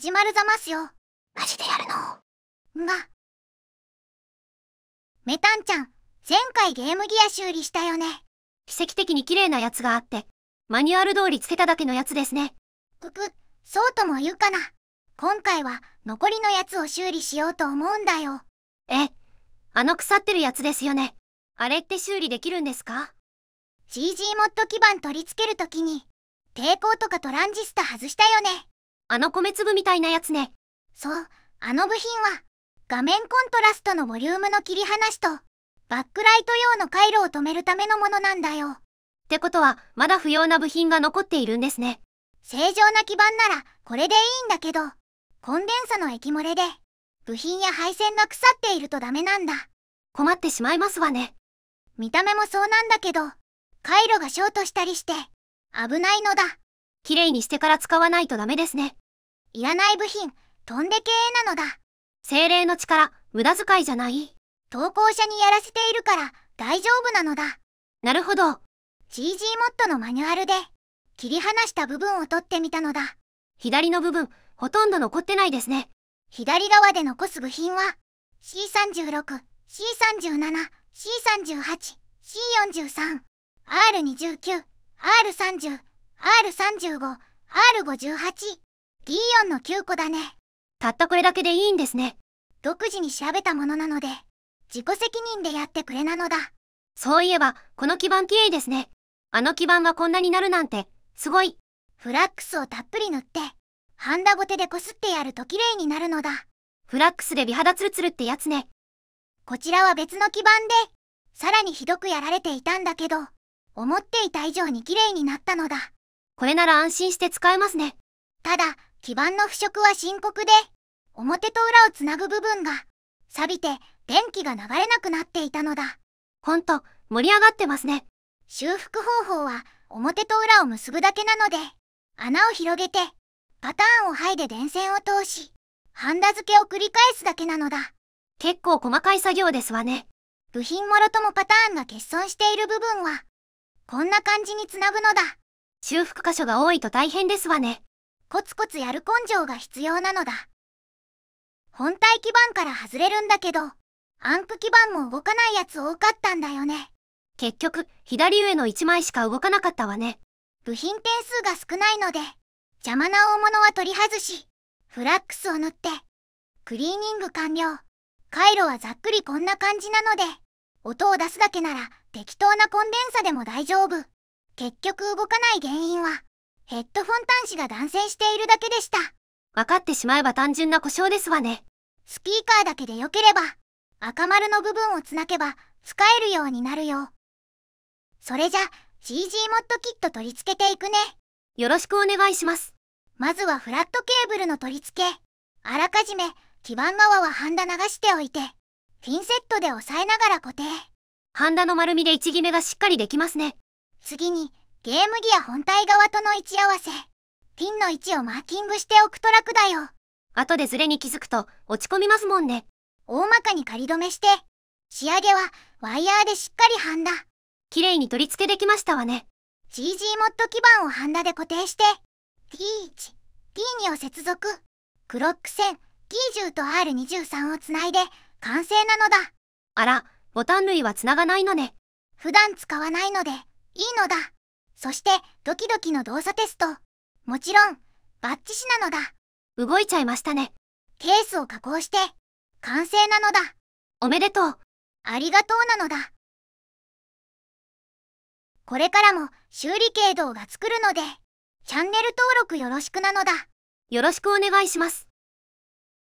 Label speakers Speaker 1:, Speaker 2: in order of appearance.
Speaker 1: 始まるざますよマジでやるのがメタンちゃん前回ゲームギア修理したよね奇跡的に綺麗なやつがあってマニュアル通りつけただけのやつですねくくそうとも言うかな今回は残りのやつを修理しようと思うんだよえあの腐ってるやつですよねあれって修理できるんですか GG モッド基板取り付けるときに抵抗とかトランジスタ外したよねあの米粒みたいなやつね。そう、あの部品は、画面コントラストのボリュームの切り離しと、バックライト用の回路を止めるためのものなんだよ。ってことは、まだ不要な部品が残っているんですね。正常な基板なら、これでいいんだけど、コンデンサの液漏れで、部品や配線が腐っているとダメなんだ。困ってしまいますわね。見た目もそうなんだけど、回路がショートしたりして、危ないのだ。きれいにしてから使わないとダメですね。いらない部品、飛んで経営なのだ。精霊の力、無駄遣いじゃない。投稿者にやらせているから大丈夫なのだ。なるほど。GG モッドのマニュアルで、切り離した部分を取ってみたのだ。左の部分、ほとんど残ってないですね。左側で残す部品は、C36、C37、C38、C43、R29、R30、R35、R58、D4 の9個だね。たったこれだけでいいんですね。独自に調べたものなので、自己責任でやってくれなのだ。そういえば、この基板綺麗ですね。あの基板がこんなになるなんて、すごい。フラックスをたっぷり塗って、ハンダゴテでこすってやると綺麗になるのだ。フラックスで美肌ツルツルってやつね。こちらは別の基板で、さらにひどくやられていたんだけど、思っていた以上に綺麗になったのだ。これなら安心して使えますね。ただ、基板の腐食は深刻で、表と裏をつなぐ部分が、錆びて電気が流れなくなっていたのだ。ほんと、盛り上がってますね。修復方法は、表と裏を結ぶだけなので、穴を広げて、パターンを剥いで電線を通し、ハンダ付けを繰り返すだけなのだ。結構細かい作業ですわね。部品もろともパターンが欠損している部分は、こんな感じにつなぐのだ。修復箇所が多いと大変ですわね。コツコツやる根性が必要なのだ。本体基板から外れるんだけど、アンク基板も動かないやつ多かったんだよね。結局、左上の1枚しか動かなかったわね。部品点数が少ないので、邪魔な大物は取り外し、フラックスを塗って、クリーニング完了。回路はざっくりこんな感じなので、音を出すだけなら適当なコンデンサでも大丈夫。結局動かない原因はヘッドフォン端子が断線しているだけでした分かってしまえば単純な故障ですわねスピーカーだけで良ければ赤丸の部分をつなげば使えるようになるよそれじゃ CG モッドキット取り付けていくねよろしくお願いしますまずはフラットケーブルの取り付けあらかじめ基板側はハンダ流しておいてピンセットで押さえながら固定ハンダの丸みで位置決めがしっかりできますね次にゲームギア本体側との位置合わせピンの位置をマーキングしておくトラックだよ後でズレに気づくと落ち込みますもんね大まかに仮止めして仕上げはワイヤーでしっかりハンダ綺麗に取り付けできましたわね g g モッド基板をハンダで固定して T1、T2 を接続クロック線 T10 と R23 をつないで完成なのだあらボタン類はつながないのね普段使わないのでいいのだ。そして、ドキドキの動作テスト。もちろん、バッチシなのだ。動いちゃいましたね。ケースを加工して、完成なのだ。おめでとう。ありがとうなのだ。これからも修理系動画作るので、チャンネル登録よろしくなのだ。よろしくお願いします。